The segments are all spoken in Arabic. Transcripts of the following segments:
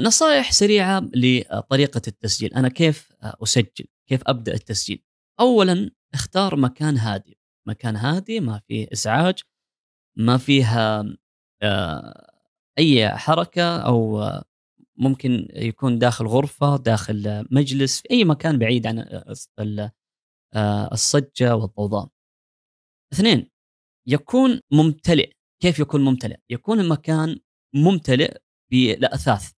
نصائح سريعه لطريقه التسجيل انا كيف اسجل كيف ابدا التسجيل اولا اختار مكان هادي مكان هادي ما فيه ازعاج ما فيها آه، اي حركه او ممكن يكون داخل غرفه داخل مجلس في اي مكان بعيد عن آه، الصجه والضوضاء اثنين يكون ممتلئ كيف يكون ممتلئ يكون المكان ممتلئ بالاثاث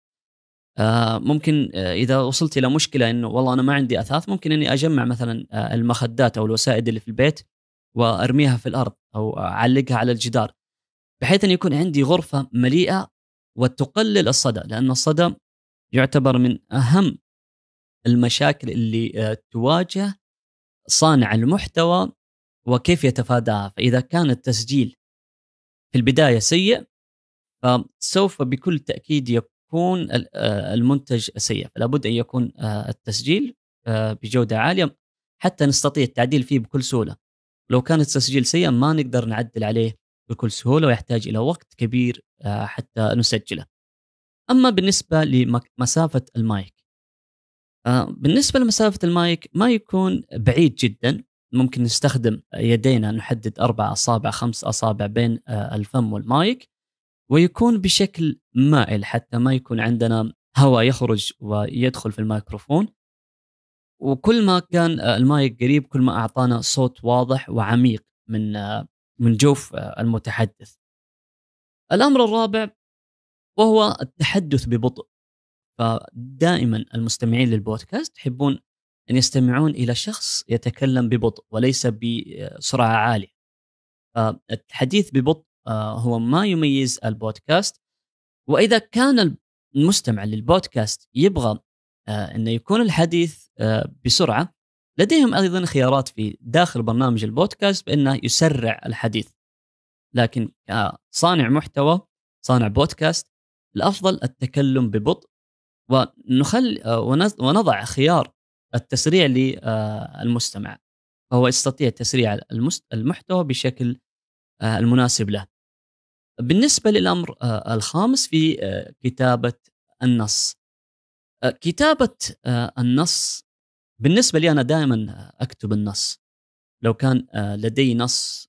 آه، ممكن آه، اذا وصلت الى مشكله انه والله انا ما عندي اثاث ممكن اني اجمع مثلا آه، المخدات او الوسائد اللي في البيت وارميها في الارض او اعلقها على الجدار بحيث ان يكون عندي غرفه مليئه وتقلل الصدى لان الصدى يعتبر من اهم المشاكل اللي تواجه صانع المحتوى وكيف يتفاداها فاذا كان التسجيل في البدايه سيء فسوف بكل تاكيد يكون آه، المنتج سيء لابد ان يكون آه، التسجيل آه، بجوده عاليه حتى نستطيع التعديل فيه بكل سهوله لو كان التسجيل سيء ما نقدر نعدل عليه بكل سهوله ويحتاج الى وقت كبير حتى نسجله اما بالنسبه لمسافه المايك بالنسبه لمسافه المايك ما يكون بعيد جدا ممكن نستخدم يدينا نحدد اربع اصابع خمس اصابع بين الفم والمايك ويكون بشكل مائل حتى ما يكون عندنا هواء يخرج ويدخل في الميكروفون وكل ما كان المايك قريب كل ما اعطانا صوت واضح وعميق من من جوف المتحدث. الامر الرابع وهو التحدث ببطء. فدائما المستمعين للبودكاست يحبون ان يستمعون الى شخص يتكلم ببطء وليس بسرعه عاليه. فالحديث ببطء آه، هو ما يميز البودكاست واذا كان المستمع للبودكاست يبغى آه، انه يكون الحديث آه، بسرعه لديهم ايضا خيارات في داخل برنامج البودكاست بانه يسرع الحديث لكن كصانع محتوى صانع بودكاست الافضل التكلم ببطء ونخل ونضع خيار التسريع للمستمع فهو يستطيع تسريع المحتوى بشكل المناسب له بالنسبة للأمر آه، الخامس في آه، كتابة النص آه، كتابة النص بالنسبة لي أنا دائما أكتب النص لو كان لدي نص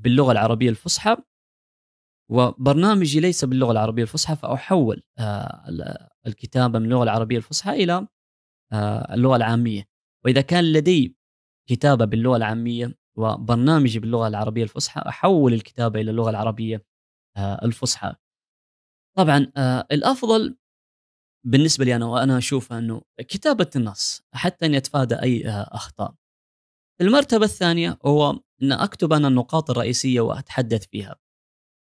باللغة العربية الفصحى وبرنامجي ليس باللغة العربية الفصحى فأحول الكتابة من اللغة العربية الفصحى إلى اللغة العامية وإذا كان لدي كتابة باللغة العامية وبرنامجي باللغه العربيه الفصحى احول الكتابه الى اللغه العربيه آه، الفصحى. طبعا آه، الافضل بالنسبه لي انا وانا أشوف انه كتابه النص حتى اني اتفادى اي آه، اخطاء. المرتبه الثانيه هو ان اكتب انا النقاط الرئيسيه واتحدث فيها.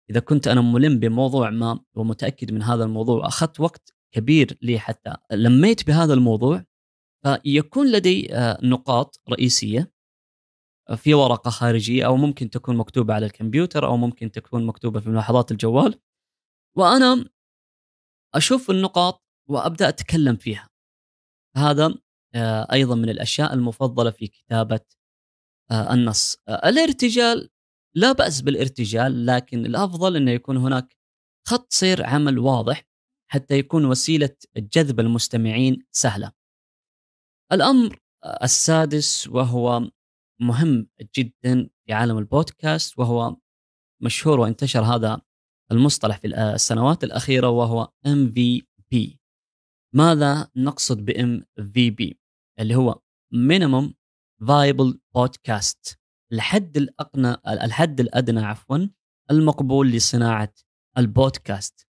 اذا كنت انا ملم بموضوع ما ومتاكد من هذا الموضوع اخذت وقت كبير لي حتى لميت بهذا الموضوع فيكون لدي نقاط رئيسيه في ورقه خارجيه او ممكن تكون مكتوبه على الكمبيوتر او ممكن تكون مكتوبه في ملاحظات الجوال وانا اشوف النقاط وابدا اتكلم فيها هذا آه، ايضا من الاشياء المفضله في كتابه آه، النص آه، الارتجال لا باس بالارتجال لكن الافضل انه يكون هناك خط سير عمل واضح حتى يكون وسيله جذب المستمعين سهله الامر السادس وهو مهم جدا في عالم البودكاست وهو مشهور وانتشر هذا المصطلح في السنوات الأخيرة وهو MVP ماذا نقصد ب MVP اللي هو Minimum Viable Podcast الحد الأقنى الحد الأدنى عفوا المقبول لصناعة البودكاست